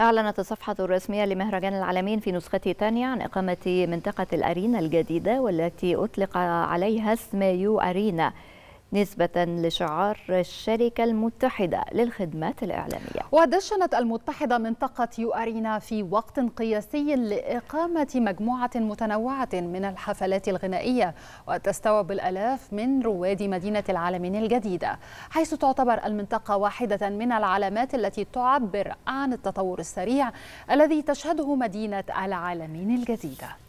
أعلنت الصفحة الرسمية لمهرجان العالمين في نسخته الثانية عن إقامة منطقة الأرينا الجديدة والتي أطلق عليها اسم يو أرينا نسبة لشعار الشركة المتحدة للخدمات الإعلامية ودشنت المتحدة منطقة يو أرينا في وقت قياسي لإقامة مجموعة متنوعة من الحفلات الغنائية وتستوعب الآلاف من رواد مدينة العالمين الجديدة حيث تعتبر المنطقة واحدة من العلامات التي تعبر عن التطور السريع الذي تشهده مدينة العالمين الجديدة